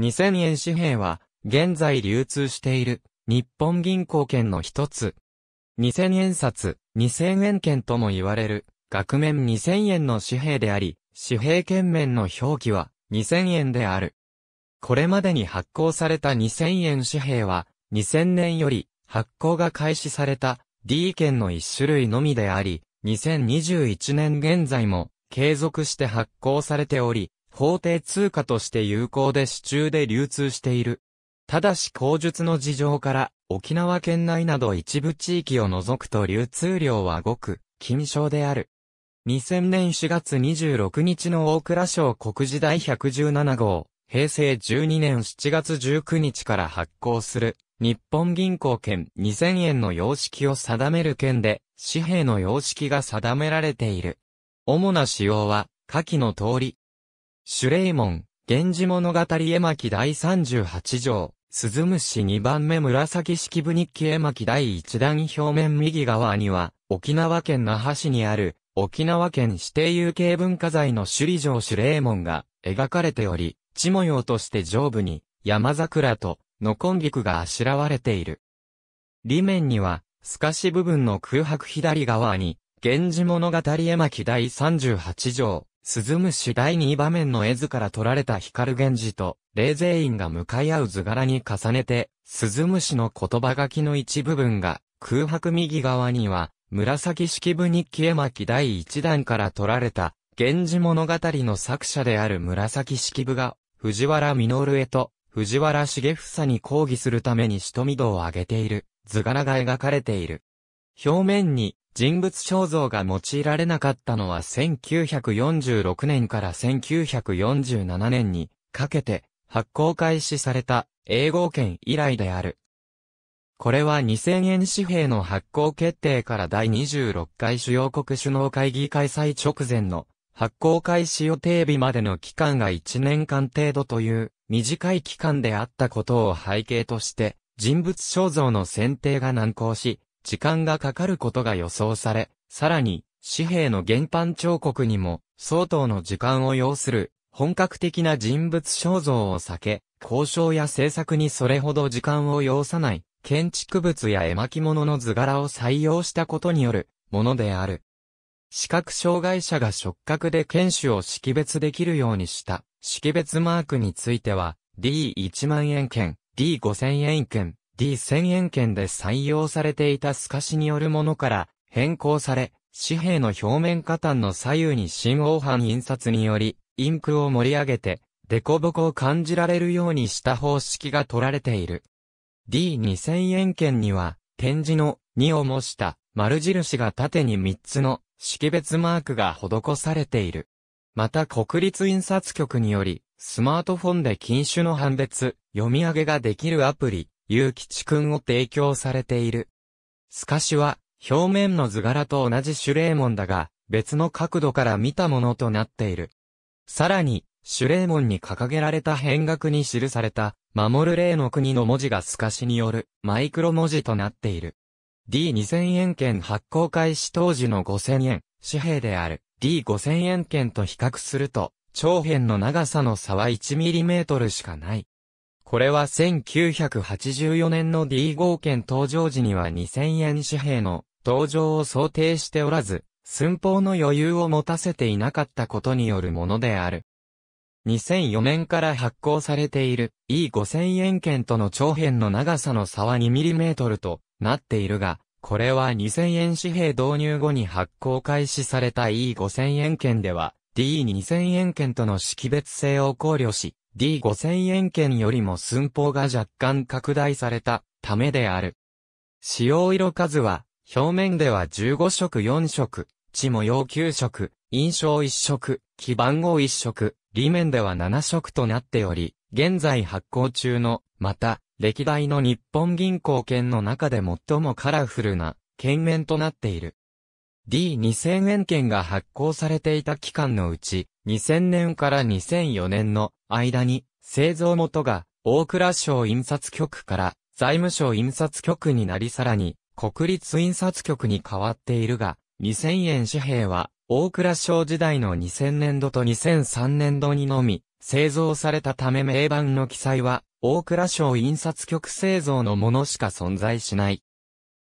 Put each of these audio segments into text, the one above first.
2000円紙幣は、現在流通している、日本銀行券の一つ。2000円札、2000円券とも言われる、額面2000円の紙幣であり、紙幣券面の表記は、2000円である。これまでに発行された2000円紙幣は、2000年より発行が開始された D 券の一種類のみであり、2021年現在も継続して発行されており、法定通貨として有効で市中で流通している。ただし口述の事情から、沖縄県内など一部地域を除くと流通量はごく、均少である。2000年4月26日の大蔵省国時第117号、平成12年7月19日から発行する、日本銀行券2000円の様式を定める券で、紙幣の様式が定められている。主な仕様は、下記の通り、シュレイモン、源氏物語絵巻第38条、鈴虫2番目紫式部日記絵巻第1弾表面右側には、沖縄県那覇市にある、沖縄県指定有形文化財の首里城シュレイモンが描かれており、地模様として上部に、山桜と、のぎ菊があしらわれている。裏面には、透かし部分の空白左側に、源氏物語絵巻第38条、鈴虫第2場面の絵図から撮られた光源氏と、霊勢院が向かい合う図柄に重ねて、鈴虫の言葉書きの一部分が、空白右側には、紫式部日記絵巻第1弾から取られた、源氏物語の作者である紫式部が、藤原実へと、藤原重房に抗議するために瞳度を上げている、図柄が描かれている。表面に人物肖像が用いられなかったのは1946年から1947年にかけて発行開始された英語圏以来である。これは2000円紙幣の発行決定から第26回主要国首脳会議開催直前の発行開始予定日までの期間が1年間程度という短い期間であったことを背景として人物肖像の選定が難航し時間がかかることが予想され、さらに、紙幣の原版彫刻にも、相当の時間を要する、本格的な人物肖像を避け、交渉や制作にそれほど時間を要さない、建築物や絵巻物の図柄を採用したことによる、ものである。視覚障害者が触覚で犬種を識別できるようにした、識別マークについては、D1 万円券、D5000 円券、D1000 円券で採用されていた透かしによるものから変更され、紙幣の表面下端の左右に新王版印刷により、インクを盛り上げて、凸凹を感じられるようにした方式が取られている。D2000 円券には、点字の2を模した丸印が縦に3つの識別マークが施されている。また国立印刷局により、スマートフォンで禁酒の判別、読み上げができるアプリ、ゆうきちくんを提供されている。スかしは、表面の図柄と同じシュレーモンだが、別の角度から見たものとなっている。さらに、シュレーモンに掲げられた変額に記された、守る霊の国の文字がスかしによる、マイクロ文字となっている。D2000 円券発行開始当時の5000円、紙幣である D5000 円券と比較すると、長辺の長さの差は1トルしかない。これは1984年の D 号券登場時には2000円紙幣の登場を想定しておらず、寸法の余裕を持たせていなかったことによるものである。2004年から発行されている E5000 円券との長辺の長さの差は 2mm となっているが、これは2000円紙幣導入後に発行開始された E5000 円券では D2000 円券との識別性を考慮し、D5000 円券よりも寸法が若干拡大されたためである。使用色数は、表面では15色4色、地模様9色、印象1色、基板号1色、裏面では7色となっており、現在発行中の、また、歴代の日本銀行券の中で最もカラフルな、券面となっている。D2000 円券が発行されていた期間のうち、2000年から2004年の間に、製造元が、大蔵省印刷局から財務省印刷局になりさらに国立印刷局に変わっているが、2000円紙幣は大蔵省時代の2000年度と2003年度にのみ製造されたため名板の記載は大蔵省印刷局製造のものしか存在しない。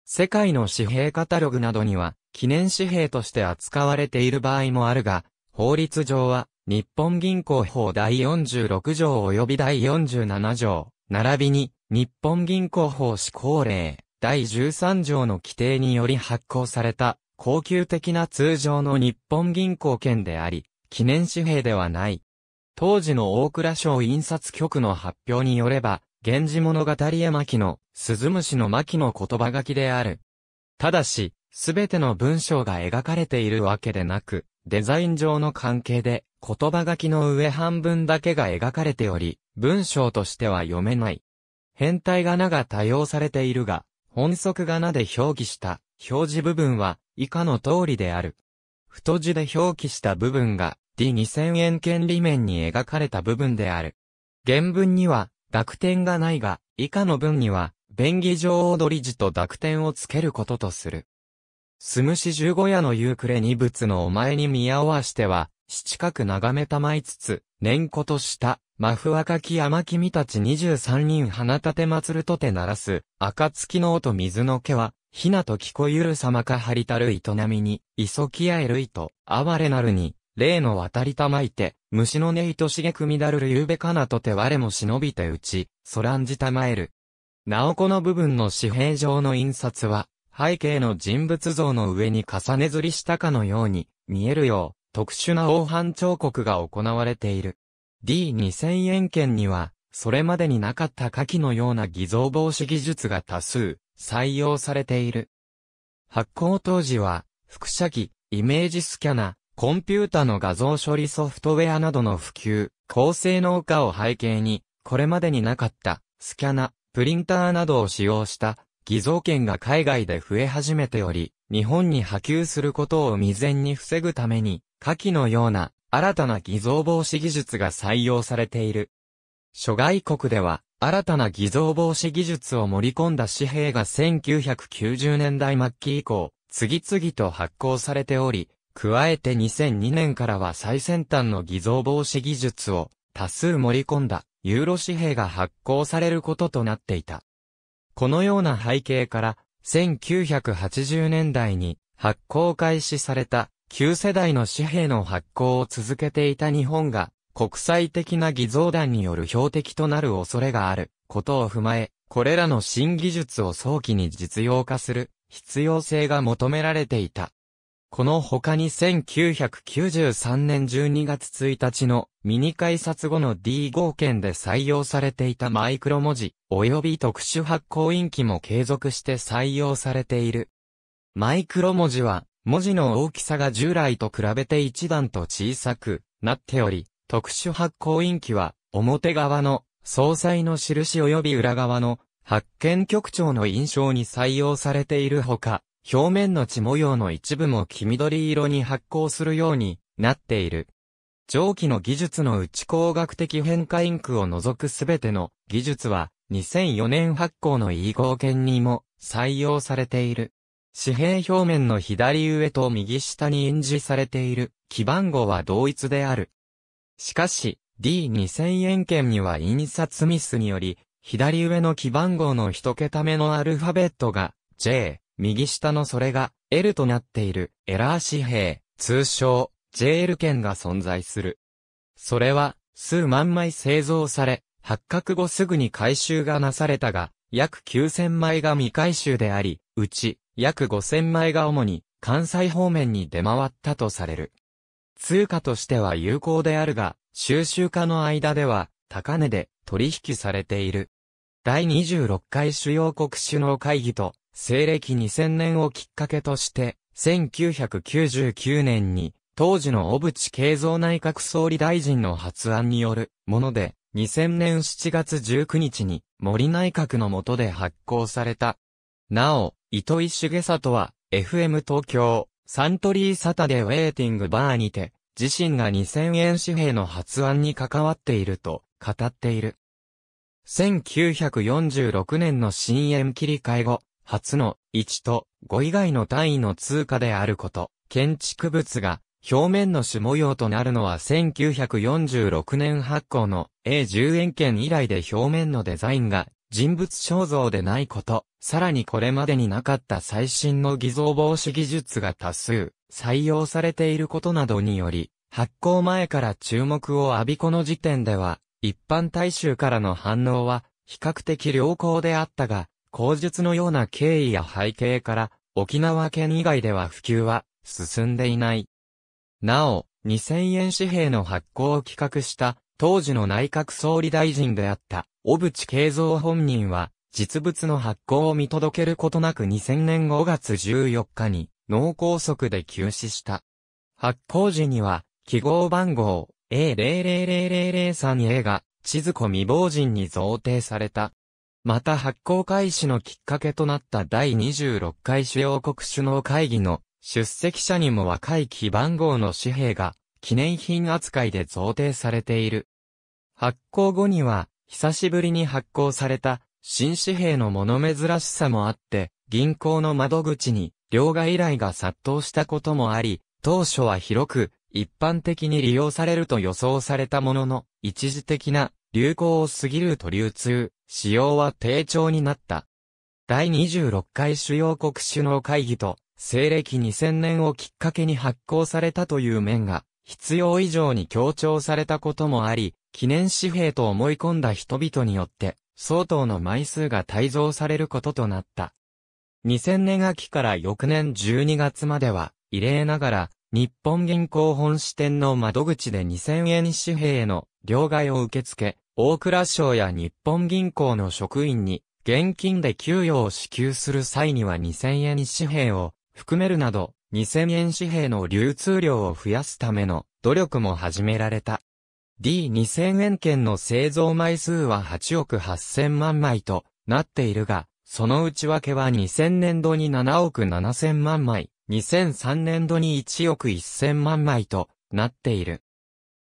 世界の紙幣カタログなどには記念紙幣として扱われている場合もあるが、法律上は日本銀行法第46条及び第47条、並びに、日本銀行法施行令、第13条の規定により発行された、恒久的な通常の日本銀行券であり、記念紙幣ではない。当時の大倉省印刷局の発表によれば、源氏物語絵巻の、鈴虫の巻の言葉書きである。ただし、すべての文章が描かれているわけでなく、デザイン上の関係で、言葉書きの上半分だけが描かれており、文章としては読めない。変体仮名が多用されているが、本則仮名で表記した表示部分は以下の通りである。太字で表記した部分が D2000 円権利面に描かれた部分である。原文には濁点がないが、以下の文には、便宜上踊り字と濁点をつけることとする。すむし十五夜の夕暮れに仏のお前に見合わしては、七角眺めたまいつつ、年子とした、真ふ若き甘君たち二十三人花立て祭るとて鳴らす、暁の音水の毛は、ひなと聞こゆる様か張りたる営みに、急きあえるいと、哀れなるに、霊の渡りたまいて、虫の音いとしげくみだるるゆうべかなとて我も忍びてうち、そらんじたまえる。なおこの部分の紙幣上の印刷は、背景の人物像の上に重ねずりしたかのように見えるよう特殊な黄斑彫刻が行われている。D2000 円券には、それまでになかった下記のような偽造防止技術が多数採用されている。発行当時は、複写機、イメージスキャナ、コンピュータの画像処理ソフトウェアなどの普及、高性能化を背景に、これまでになかった、スキャナ、プリンターなどを使用した偽造権が海外で増え始めており、日本に波及することを未然に防ぐために、下記のような新たな偽造防止技術が採用されている。諸外国では、新たな偽造防止技術を盛り込んだ紙幣が1990年代末期以降、次々と発行されており、加えて2002年からは最先端の偽造防止技術を多数盛り込んだユーロ紙幣が発行されることとなっていた。このような背景から、1980年代に発行開始された旧世代の紙幣の発行を続けていた日本が国際的な偽造団による標的となる恐れがあることを踏まえ、これらの新技術を早期に実用化する必要性が求められていた。この他に1993年12月1日のミニ改札後の D5 件で採用されていたマイクロ文字及び特殊発行印記も継続して採用されている。マイクロ文字は文字の大きさが従来と比べて一段と小さくなっており、特殊発行印記は表側の総裁の印及び裏側の発見局長の印象に採用されているほか、表面の血模様の一部も黄緑色に発光するようになっている。蒸気の技術の内工学的変化インクを除くすべての技術は2004年発行の E5 件にも採用されている。紙幣表面の左上と右下に印字されている基番号は同一である。しかし D2000 円券には印刷ミスにより左上の基番号の一桁目のアルファベットが J、右下のそれが L となっているエラー紙幣、通称 JL 券が存在する。それは数万枚製造され、発覚後すぐに回収がなされたが、約9000枚が未回収であり、うち約5000枚が主に関西方面に出回ったとされる。通貨としては有効であるが、収集家の間では高値で取引されている。第26回主要国首脳会議と西暦2000年をきっかけとして、1999年に、当時の小渕慶三内閣総理大臣の発案によるもので、2000年7月19日に森内閣の下で発行された。なお、糸井重里は、FM 東京、サントリーサターウェイティングバーにて、自身が2000円紙幣の発案に関わっていると語っている。1946年の新円切り替え後、初の1と5以外の単位の通貨であること、建築物が表面の種模様となるのは1946年発行の A10 円券以来で表面のデザインが人物肖像でないこと、さらにこれまでになかった最新の偽造防止技術が多数採用されていることなどにより、発行前から注目を浴びこの時点では、一般大衆からの反応は比較的良好であったが、口述のような経緯や背景から、沖縄県以外では普及は進んでいない。なお、2000円紙幣の発行を企画した、当時の内閣総理大臣であった、小渕恵三本人は、実物の発行を見届けることなく2000年5月14日に、脳梗塞で急死した。発行時には、記号番号 a 0 0 0 0 0 3 a が、千鶴子未亡人に贈呈された。また発行開始のきっかけとなった第26回主要国首脳会議の出席者にも若い基番号の紙幣が記念品扱いで贈呈されている。発行後には久しぶりに発行された新紙幣の物珍しさもあって、銀行の窓口に両替依頼が殺到したこともあり、当初は広く一般的に利用されると予想されたものの、一時的な流行を過ぎると流通。使用は低調になった。第26回主要国首脳会議と、西暦2000年をきっかけに発行されたという面が、必要以上に強調されたこともあり、記念紙幣と思い込んだ人々によって、相当の枚数が帯蔵されることとなった。2000年秋から翌年12月までは、異例ながら、日本銀行本支店の窓口で2000円紙幣への両替を受け付け、大蔵省や日本銀行の職員に、現金で給与を支給する際には2000円紙幣を含めるなど、2000円紙幣の流通量を増やすための努力も始められた。D2000 円券の製造枚数は8億8000万枚となっているが、その内訳は2000年度に7億7000万枚、2003年度に1億1000万枚となっている。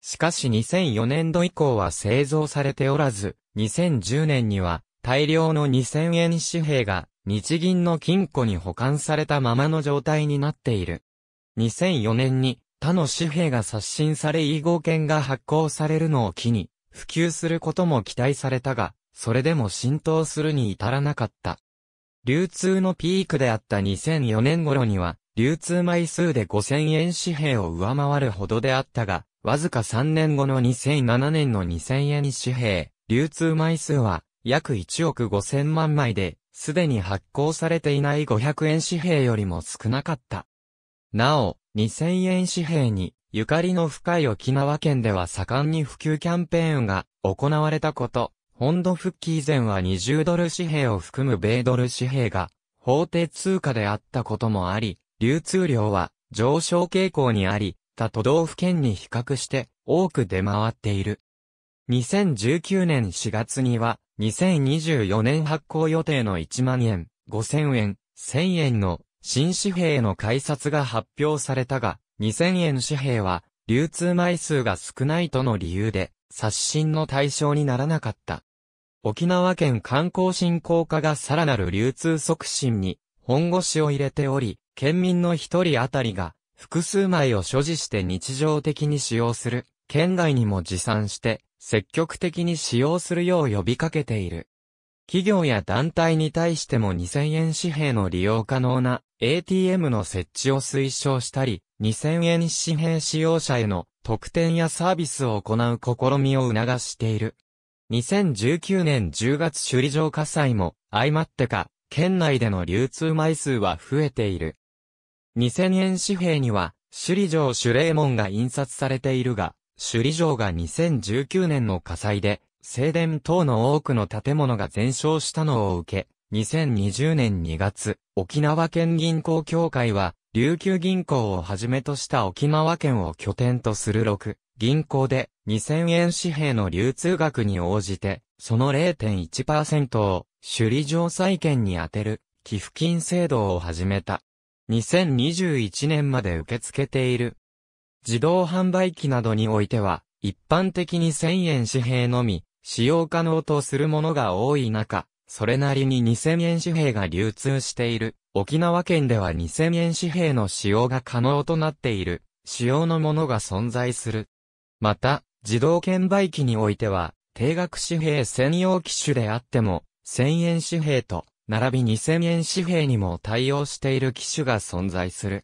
しかし2004年度以降は製造されておらず、2010年には大量の2000円紙幣が日銀の金庫に保管されたままの状態になっている。2004年に他の紙幣が刷新され遺号券が発行されるのを機に普及することも期待されたが、それでも浸透するに至らなかった。流通のピークであった2004年頃には、流通枚数で5000円紙幣を上回るほどであったが、わずか3年後の2007年の2000円紙幣、流通枚数は約1億5000万枚で、すでに発行されていない500円紙幣よりも少なかった。なお、2000円紙幣に、ゆかりの深い沖縄県では盛んに普及キャンペーンが行われたこと、本土復帰以前は20ドル紙幣を含む米ドル紙幣が法定通貨であったこともあり、流通量は上昇傾向にあり、た都道府県に比較して多く出回っている。2019年4月には、2024年発行予定の1万円、5000円、1000円の新紙幣の改札が発表されたが、2000円紙幣は流通枚数が少ないとの理由で刷新の対象にならなかった。沖縄県観光振興課がさらなる流通促進に本腰を入れており、県民の一人あたりが複数枚を所持して日常的に使用する、県外にも持参して、積極的に使用するよう呼びかけている。企業や団体に対しても2000円紙幣の利用可能な ATM の設置を推奨したり、2000円紙幣使用者への特典やサービスを行う試みを促している。2019年10月首里城火災も相まってか、県内での流通枚数は増えている。2000円紙幣には、首里城主礼門が印刷されているが、首里城が2019年の火災で、正殿等の多くの建物が全焼したのを受け、2020年2月、沖縄県銀行協会は、琉球銀行をはじめとした沖縄県を拠点とする6銀行で2000円紙幣の流通額に応じて、その0.1%を首里城債券に充てる寄付金制度を始めた。2021年まで受け付けている。自動販売機などにおいては、一般的に1000円紙幣のみ、使用可能とするものが多い中、それなりに2000円紙幣が流通している。沖縄県では2000円紙幣の使用が可能となっている、使用のものが存在する。また、自動券売機においては、定額紙幣専用機種であっても、1000円紙幣と並び2000円紙幣にも対応している機種が存在する。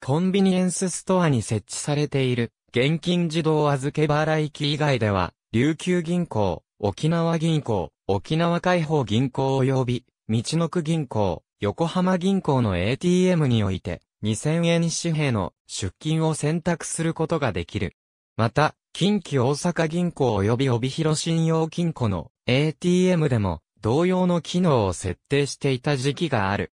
コンビニエンスストアに設置されている現金自動預け払い機以外では、琉球銀行、沖縄銀行、沖縄開放銀行及び、道の区銀行、横浜銀行の ATM において、2000円紙幣の出金を選択することができる。また、近畿大阪銀行及び帯広信用金庫の ATM でも同様の機能を設定していた時期がある。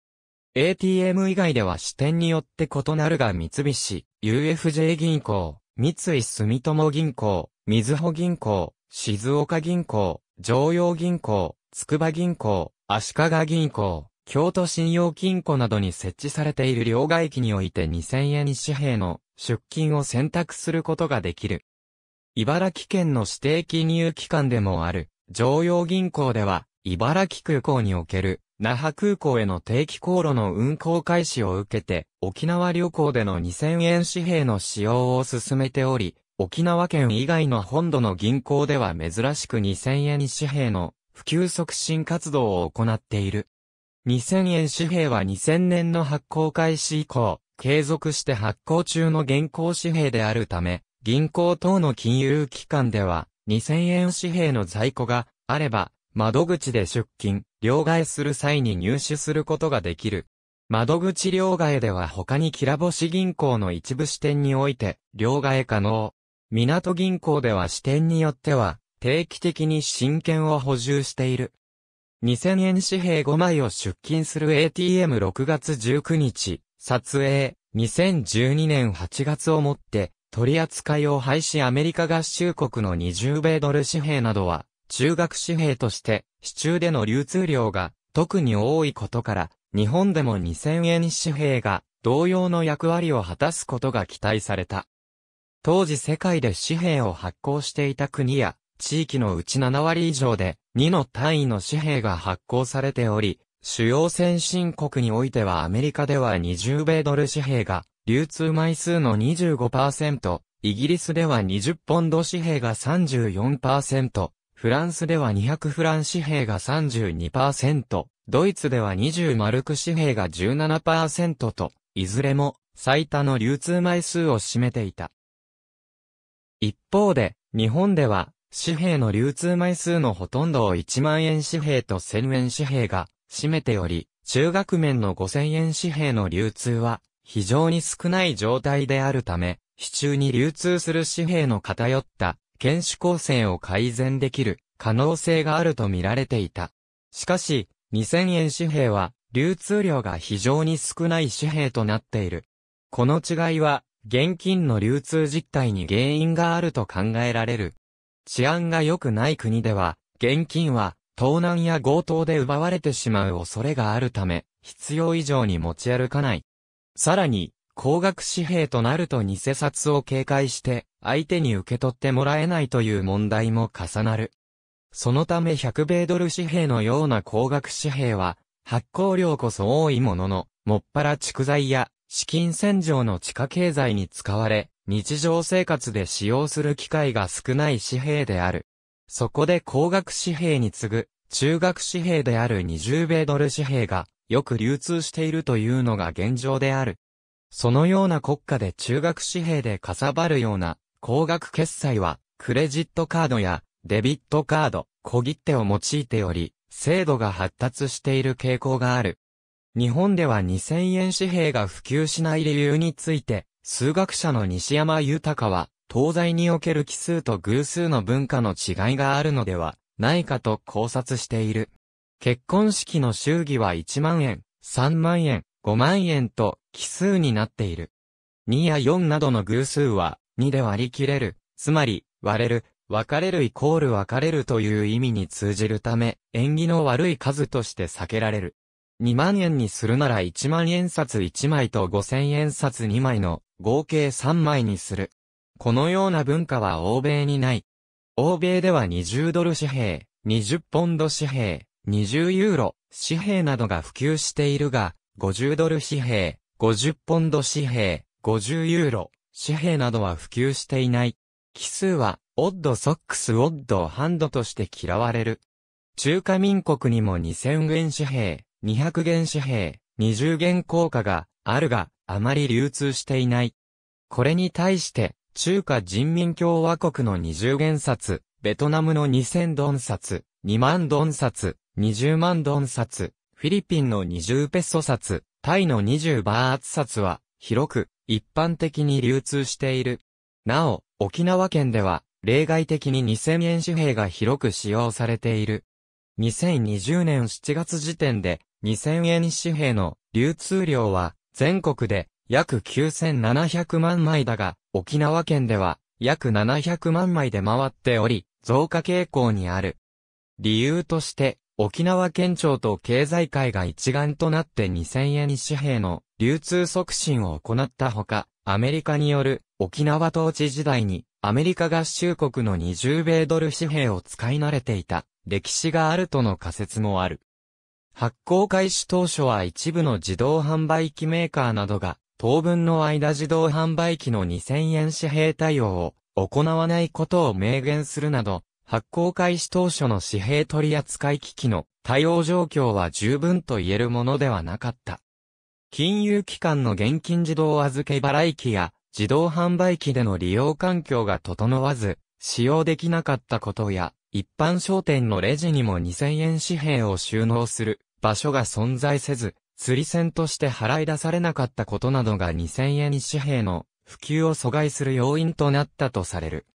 ATM 以外では支店によって異なるが三菱、UFJ 銀行、三井住友銀行、水穂銀行、静岡銀行、常用銀行、筑波銀行、足利銀行、京都信用金庫などに設置されている両替機において2000円紙幣の出金を選択することができる。茨城県の指定金融機関でもある、常用銀行では、茨城空港における那覇空港への定期航路の運航開始を受けて、沖縄旅行での2000円紙幣の使用を進めており、沖縄県以外の本土の銀行では珍しく2000円紙幣の普及促進活動を行っている。2000円紙幣は2000年の発行開始以降、継続して発行中の現行紙幣であるため、銀行等の金融機関では、2000円紙幣の在庫があれば、窓口で出勤、両替する際に入手することができる。窓口両替では他にキラボし銀行の一部支店において、両替可能。港銀行では支店によっては、定期的に新券を補充している。2000円紙幣5枚を出金する ATM6 月19日、撮影、2012年8月をもって、取り扱いを廃止アメリカ合衆国の20米ドル紙幣などは、中学紙幣として、市中での流通量が特に多いことから、日本でも2000円紙幣が同様の役割を果たすことが期待された。当時世界で紙幣を発行していた国や地域のうち7割以上で2の単位の紙幣が発行されており、主要先進国においてはアメリカでは20米ドル紙幣が流通枚数の25%、イギリスでは20ポンド紙幣が34%、フランスでは200フラン紙幣が32%、ドイツでは20マルク紙幣が17%と、いずれも最多の流通枚数を占めていた。一方で、日本では紙幣の流通枚数のほとんどを1万円紙幣と1000円紙幣が占めており、中学面の5000円紙幣の流通は非常に少ない状態であるため、市中に流通する紙幣の偏った検視構成を改善できる可能性があると見られていた。しかし、2000円紙幣は流通量が非常に少ない紙幣となっている。この違いは、現金の流通実態に原因があると考えられる。治安が良くない国では、現金は盗難や強盗で奪われてしまう恐れがあるため、必要以上に持ち歩かない。さらに、高額紙幣となると偽札を警戒して、相手に受け取ってもらえないという問題も重なる。そのため100米ドル紙幣のような高額紙幣は、発行量こそ多いものの、もっぱら蓄財や資金洗浄の地下経済に使われ、日常生活で使用する機会が少ない紙幣である。そこで高額紙幣に次ぐ、中額紙幣である20米ドル紙幣が、よく流通しているというのが現状である。そのような国家で中学紙幣でかさばるような高額決済は、クレジットカードやデビットカード、小切手を用いており、制度が発達している傾向がある。日本では2000円紙幣が普及しない理由について、数学者の西山豊は、東西における奇数と偶数の文化の違いがあるのではないかと考察している。結婚式の祝儀は1万円、3万円、5万円と奇数になっている。2や4などの偶数は2で割り切れる、つまり、割れる、別れるイコール別れるという意味に通じるため、縁起の悪い数として避けられる。2万円にするなら1万円札1枚と5000円札2枚の合計3枚にする。このような文化は欧米にない。欧米では20ドル紙幣、20ポンド紙幣、20ユーロ、紙幣などが普及しているが、50ドル紙幣、50ポンド紙幣、50ユーロ、紙幣などは普及していない。奇数は、オッドソックスオッドハンドとして嫌われる。中華民国にも2000元紙幣、200元紙幣、20元硬貨があるが、あまり流通していない。これに対して、中華人民共和国の20元札、ベトナムの2000ドン札、2万ドン札、20万ドン札、フィリピンの20ペソ札、タイの20バーツ札は、広く、一般的に流通している。なお、沖縄県では、例外的に2000円紙幣が広く使用されている。2020年7月時点で、2000円紙幣の流通量は、全国で約9700万枚だが、沖縄県では約700万枚で回っており、増加傾向にある。理由として、沖縄県庁と経済界が一丸となって2000円紙幣の流通促進を行ったほか、アメリカによる沖縄統治時代にアメリカ合衆国の20米ドル紙幣を使い慣れていた歴史があるとの仮説もある。発行開始当初は一部の自動販売機メーカーなどが当分の間自動販売機の2000円紙幣対応を行わないことを明言するなど、発行開始当初の紙幣取扱機器の対応状況は十分と言えるものではなかった。金融機関の現金自動預け払い機や自動販売機での利用環境が整わず、使用できなかったことや、一般商店のレジにも2000円紙幣を収納する場所が存在せず、釣り銭として払い出されなかったことなどが2000円紙幣の普及を阻害する要因となったとされる。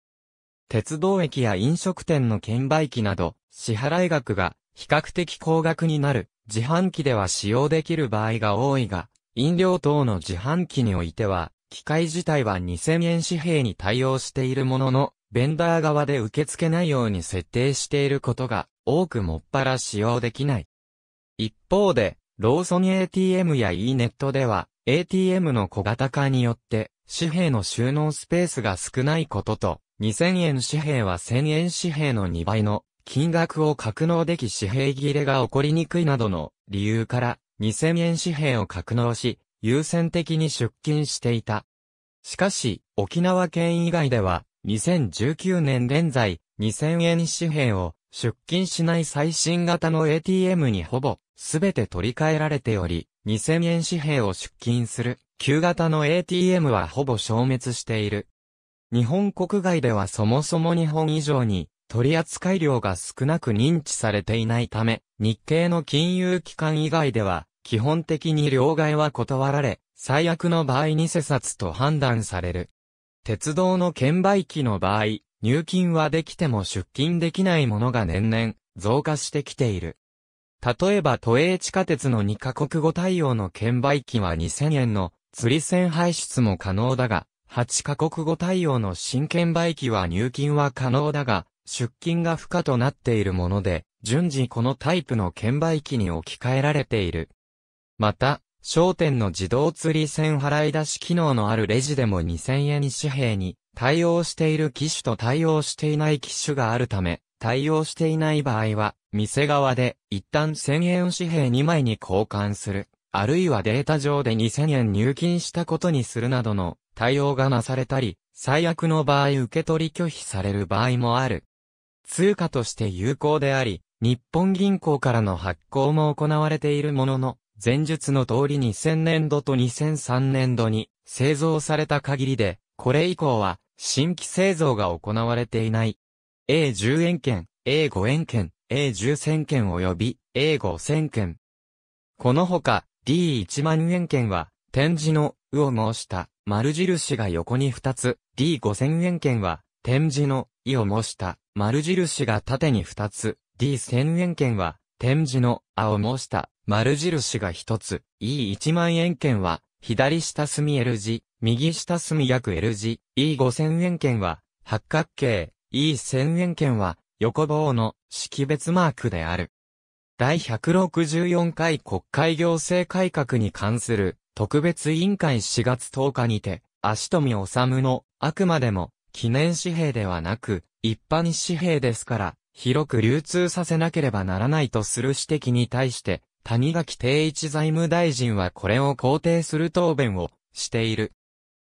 鉄道駅や飲食店の券売機など、支払い額が比較的高額になる自販機では使用できる場合が多いが、飲料等の自販機においては、機械自体は2000円紙幣に対応しているものの、ベンダー側で受け付けないように設定していることが、多くもっぱら使用できない。一方で、ローソン ATM や e ネットでは、ATM の小型化によって、紙幣の収納スペースが少ないことと、2000円紙幣は1000円紙幣の2倍の金額を格納でき紙幣切れが起こりにくいなどの理由から2000円紙幣を格納し、優先的に出勤していた。しかし、沖縄県以外では、2019年現在、2000円紙幣を出勤しない最新型の ATM にほぼ全て取り替えられており、2000円紙幣を出勤する旧型の ATM はほぼ消滅している。日本国外ではそもそも日本以上に取扱量が少なく認知されていないため、日系の金融機関以外では、基本的に両替は断られ、最悪の場合に施札と判断される。鉄道の券売機の場合、入金はできても出金できないものが年々増加してきている。例えば都営地下鉄の2カ国語対応の券売機は2000円の釣り線排出も可能だが、8カ国語対応の新券売機は入金は可能だが、出勤が不可となっているもので、順次このタイプの券売機に置き換えられている。また、商店の自動釣り線払い出し機能のあるレジでも2000円紙幣に対応している機種と対応していない機種があるため、対応していない場合は、店側で一旦1000円紙幣2枚に交換する、あるいはデータ上で2000円入金したことにするなどの対応がなされたり、最悪の場合受け取り拒否される場合もある。通貨として有効であり、日本銀行からの発行も行われているものの、前述の通り2000年度と2003年度に製造された限りで、これ以降は新規製造が行われていない。A10 円券、A5 円券、A10 千券及び A5 千券。このほか D1 万円券は展示の「う」を申した丸印が横に2つ、D5 千円券は展示の「い」を申した丸印が縦に二つ、D 1000円券は、点字の青し下、丸印が一つ、E1 万円券は、左下隅 L 字、右下隅約 L 字、E5000 円券は、八角形、E1000 円券は、横棒の識別マークである。第164回国会行政改革に関する特別委員会4月10日にて、足富治のあくまでも記念紙幣ではなく、一般紙幣ですから、広く流通させなければならないとする指摘に対して、谷垣定一財務大臣はこれを肯定する答弁をしている。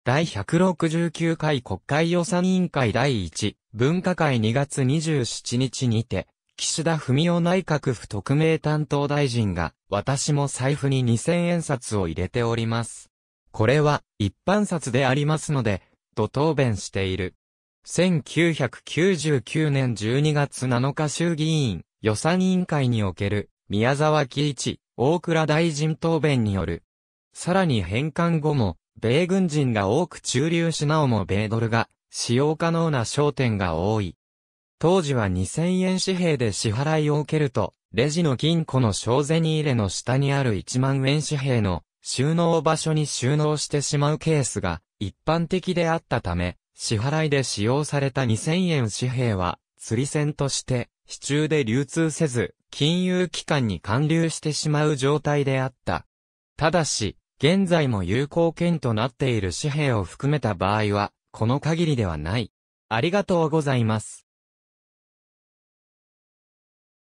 第169回国会予算委員会第1分科会2月27日にて、岸田文雄内閣府特命担当大臣が、私も財布に2000円札を入れております。これは一般札でありますので、と答弁している。1999年12月7日衆議院予算委員会における宮沢喜一、大倉大臣答弁による。さらに返還後も、米軍人が多く駐留しなおも米ドルが使用可能な商店が多い。当時は2000円紙幣で支払いを受けると、レジの金庫の小銭入れの下にある1万円紙幣の収納場所に収納してしまうケースが一般的であったため、支払いで使用された2000円紙幣は、釣り銭として、市中で流通せず、金融機関に還流してしまう状態であった。ただし、現在も有効券となっている紙幣を含めた場合は、この限りではない。ありがとうございます。